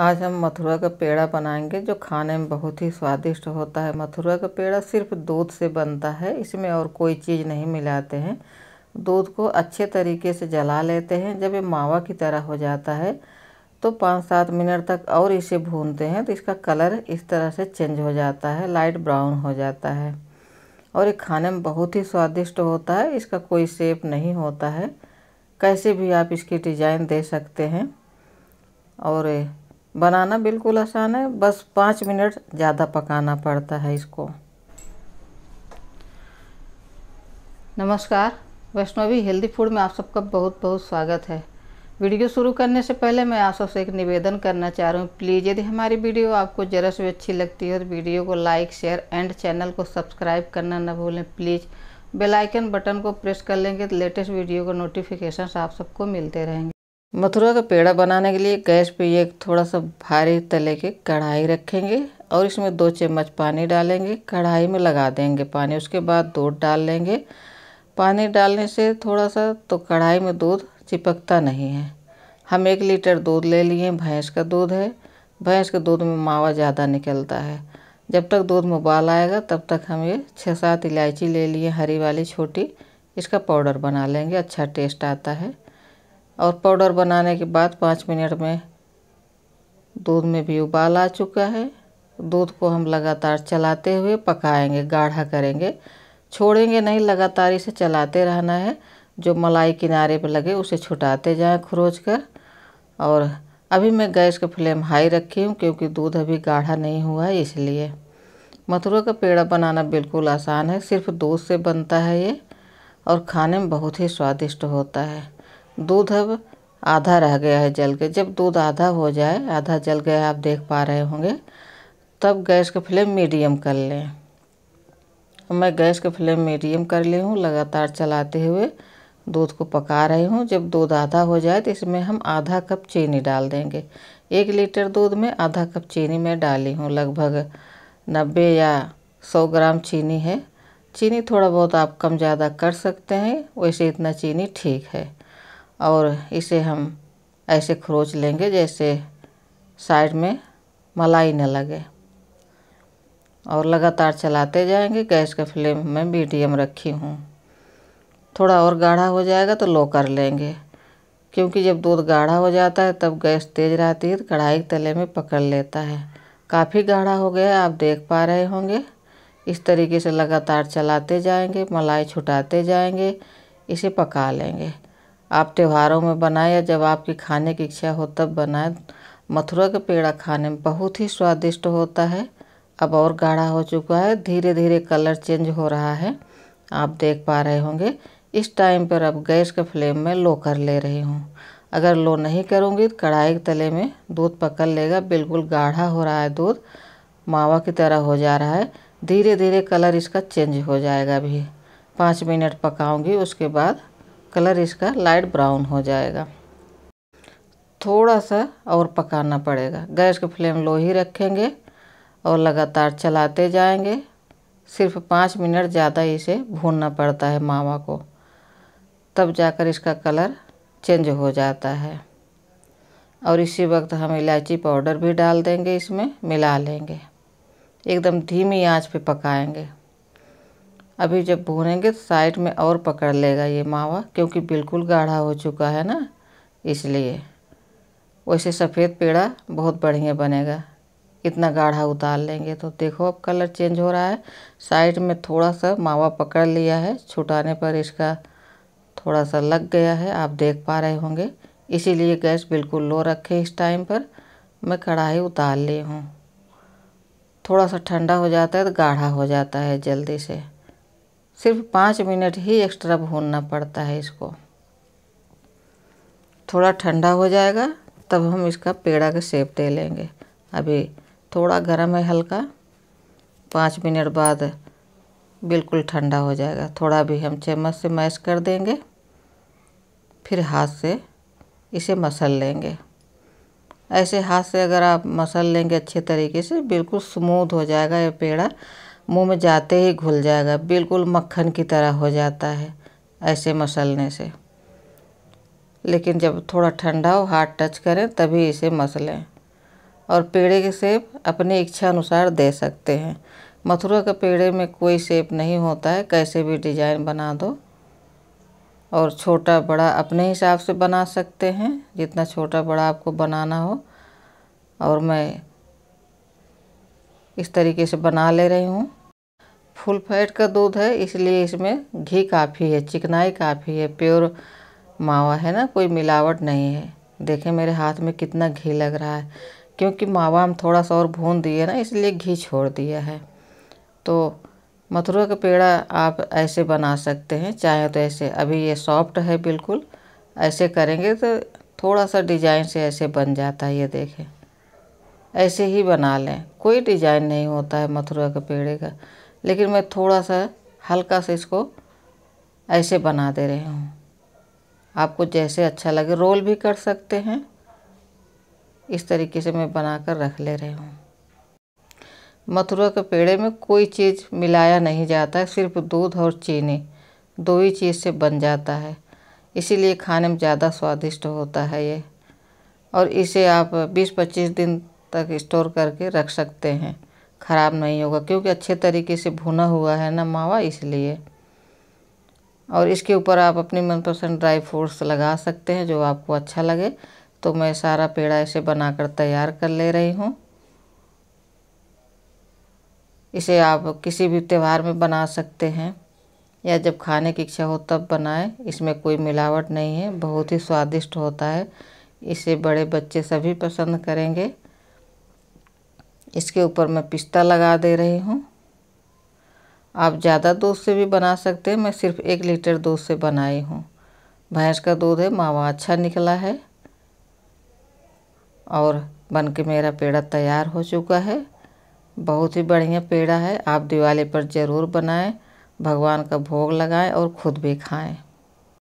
आज हम मथुरा का पेड़ा बनाएंगे जो खाने में बहुत ही स्वादिष्ट होता है मथुरा का पेड़ा सिर्फ दूध से बनता है इसमें और कोई चीज़ नहीं मिलाते हैं दूध को अच्छे तरीके से जला लेते हैं जब ये मावा की तरह हो जाता है तो पाँच सात मिनट तक और इसे भूनते हैं तो इसका कलर इस तरह से चेंज हो जाता है लाइट ब्राउन हो जाता है और ये खाने में बहुत ही स्वादिष्ट होता है इसका कोई सेप नहीं होता है कैसे भी आप इसकी डिज़ाइन दे सकते हैं और बनाना बिल्कुल आसान है बस पाँच मिनट ज़्यादा पकाना पड़ता है इसको नमस्कार वैष्णवी हेल्दी फूड में आप सबका बहुत बहुत स्वागत है वीडियो शुरू करने से पहले मैं आप सबसे एक निवेदन करना चाह रहा हूँ प्लीज़ यदि हमारी वीडियो आपको ज़रा से अच्छी लगती है तो वीडियो को लाइक शेयर एंड चैनल को सब्सक्राइब करना न भूलें प्लीज़ बेलाइकन बटन को प्रेस कर लेंगे तो लेटेस्ट वीडियो का नोटिफिकेशन आप सबको मिलते रहेंगे मथुरा का पेड़ा बनाने के लिए गैस पे एक थोड़ा सा भारी तले के कढ़ाई रखेंगे और इसमें दो चम्मच पानी डालेंगे कढ़ाई में लगा देंगे पानी उसके बाद दूध डाल लेंगे पानी डालने से थोड़ा सा तो कढ़ाई में दूध चिपकता नहीं है हम एक लीटर दूध ले लिए भैंस का दूध है भैंस के दूध में मावा ज़्यादा निकलता है जब तक दूध में उबाल आएगा तब तक हम ये छः सात इलायची ले लिए हरी वाली छोटी इसका पाउडर बना लेंगे अच्छा टेस्ट आता है और पाउडर बनाने के बाद पाँच मिनट में दूध में भी उबाल आ चुका है दूध को हम लगातार चलाते हुए पकाएंगे गाढ़ा करेंगे छोड़ेंगे नहीं लगातार इसे चलाते रहना है जो मलाई किनारे पर लगे उसे छुटाते जाएं खरोच कर और अभी मैं गैस का फ्लेम हाई रखी हूँ क्योंकि दूध अभी गाढ़ा नहीं हुआ है इसलिए मथुरा का पेड़ा बनाना बिल्कुल आसान है सिर्फ दूध से बनता है ये और खाने में बहुत ही स्वादिष्ट होता है दूध अब आधा रह गया है जल के जब दूध आधा हो जाए आधा जल गया आप देख पा रहे होंगे तब गैस का फ्लेम मीडियम कर लें मैं गैस का फ्लेम मीडियम कर ली हूँ लगातार चलाते हुए दूध को पका रही हूँ जब दूध आधा हो जाए तो इसमें हम आधा कप चीनी डाल देंगे एक लीटर दूध में आधा कप चीनी मैं डाली हूँ लगभग नब्बे या सौ ग्राम चीनी है चीनी थोड़ा बहुत आप कम ज़्यादा कर सकते हैं वैसे इतना चीनी ठीक है और इसे हम ऐसे खरोच लेंगे जैसे साइड में मलाई न लगे और लगातार चलाते जाएंगे गैस का फ्लेम मैं मीडियम रखी हूँ थोड़ा और गाढ़ा हो जाएगा तो लो कर लेंगे क्योंकि जब दूध गाढ़ा हो जाता है तब गैस तेज़ रहती है तो कढ़ाई तले में पकड़ लेता है काफ़ी गाढ़ा हो गया आप देख पा रहे होंगे इस तरीके से लगातार चलाते जाएंगे मलाई छुटाते जाएंगे इसे पका लेंगे आप त्योहारों में बनाएं या जब आपकी खाने की इच्छा हो तब बनाएं मथुरा का पेड़ा खाने में बहुत ही स्वादिष्ट होता है अब और गाढ़ा हो चुका है धीरे धीरे कलर चेंज हो रहा है आप देख पा रहे होंगे इस टाइम पर अब गैस के फ्लेम में लो कर ले रही हूँ अगर लो नहीं करूँगी तो कढ़ाई के तले में दूध पकड़ लेगा बिल्कुल गाढ़ा हो रहा है दूध मावा की तरह हो जा रहा है धीरे धीरे कलर इसका चेंज हो जाएगा भी पाँच मिनट पकाऊंगी उसके बाद कलर इसका लाइट ब्राउन हो जाएगा थोड़ा सा और पकाना पड़ेगा गैस का फ्लेम लो ही रखेंगे और लगातार चलाते जाएंगे सिर्फ पाँच मिनट ज़्यादा इसे भूनना पड़ता है मावा को तब जाकर इसका कलर चेंज हो जाता है और इसी वक्त हम इलायची पाउडर भी डाल देंगे इसमें मिला लेंगे एकदम धीमी आंच पे पकाएंगे अभी जब भूनेंगे तो साइड में और पकड़ लेगा ये मावा क्योंकि बिल्कुल गाढ़ा हो चुका है ना इसलिए वैसे सफ़ेद पेड़ा बहुत बढ़िया बनेगा इतना गाढ़ा उतार लेंगे तो देखो अब कलर चेंज हो रहा है साइड में थोड़ा सा मावा पकड़ लिया है छुटाने पर इसका थोड़ा सा लग गया है आप देख पा रहे होंगे इसीलिए गैस बिल्कुल लो रखे इस टाइम पर मैं कढ़ाई उतार ली हूँ थोड़ा सा ठंडा हो जाता है तो गाढ़ा हो जाता है जल्दी से सिर्फ पाँच मिनट ही एक्स्ट्रा भूनना पड़ता है इसको थोड़ा ठंडा हो जाएगा तब हम इसका पेड़ा का सेप दे लेंगे अभी थोड़ा गर्म है हल्का पाँच मिनट बाद बिल्कुल ठंडा हो जाएगा थोड़ा भी हम चम्मच से मैश कर देंगे फिर हाथ से इसे मसल लेंगे ऐसे हाथ से अगर आप मसल लेंगे अच्छे तरीके से बिल्कुल स्मूथ हो जाएगा ये पेड़ा मुंह में जाते ही घुल जाएगा बिल्कुल मक्खन की तरह हो जाता है ऐसे मसलने से लेकिन जब थोड़ा ठंडा हो हाथ टच करें तभी इसे मसलें और पेड़े के सेब अपनी इच्छा अनुसार दे सकते हैं मथुरा के पेड़े में कोई सेब नहीं होता है कैसे भी डिज़ाइन बना दो और छोटा बड़ा अपने हिसाब से बना सकते हैं जितना छोटा बड़ा आपको बनाना हो और मैं इस तरीके से बना ले रही हूँ फुल फैट का दूध है इसलिए इसमें घी काफ़ी है चिकनाई काफ़ी है प्योर मावा है ना कोई मिलावट नहीं है देखें मेरे हाथ में कितना घी लग रहा है क्योंकि मावा हम थोड़ा सा और भून दिए ना इसलिए घी छोड़ दिया है तो मथुरा का पेड़ा आप ऐसे बना सकते हैं चाहे तो ऐसे अभी ये सॉफ्ट है बिल्कुल ऐसे करेंगे तो थोड़ा सा डिजाइन से ऐसे बन जाता है ये देखें ऐसे ही बना लें कोई डिजाइन नहीं होता है मथुरा के पेड़े का लेकिन मैं थोड़ा सा हल्का से इसको ऐसे बना दे रही हूँ आपको जैसे अच्छा लगे रोल भी कर सकते हैं इस तरीके से मैं बना कर रख ले रही हूँ मथुरा के पेड़े में कोई चीज़ मिलाया नहीं जाता है सिर्फ दूध और चीनी दो ही चीज़ से बन जाता है इसीलिए खाने में ज़्यादा स्वादिष्ट होता है ये और इसे आप 20-25 दिन तक स्टोर करके रख सकते हैं ख़राब नहीं होगा क्योंकि अच्छे तरीके से भुना हुआ है ना मावा इसलिए और इसके ऊपर आप अपनी मनपसंद ड्राई फ्रूट्स लगा सकते हैं जो आपको अच्छा लगे तो मैं सारा पेड़ा ऐसे बनाकर तैयार कर ले रही हूँ इसे आप किसी भी त्यौहार में बना सकते हैं या जब खाने की इच्छा हो तब बनाएं इसमें कोई मिलावट नहीं है बहुत ही स्वादिष्ट होता है इसे बड़े बच्चे सभी पसंद करेंगे इसके ऊपर मैं पिस्ता लगा दे रही हूँ आप ज़्यादा दूध से भी बना सकते हैं मैं सिर्फ एक लीटर दूध से बनाई हूँ भैंस का दूध है मावा अच्छा निकला है और बन के मेरा पेड़ा तैयार हो चुका है बहुत ही बढ़िया पेड़ा है आप दिवाली पर ज़रूर बनाएं भगवान का भोग लगाएं और ख़ुद भी खाएं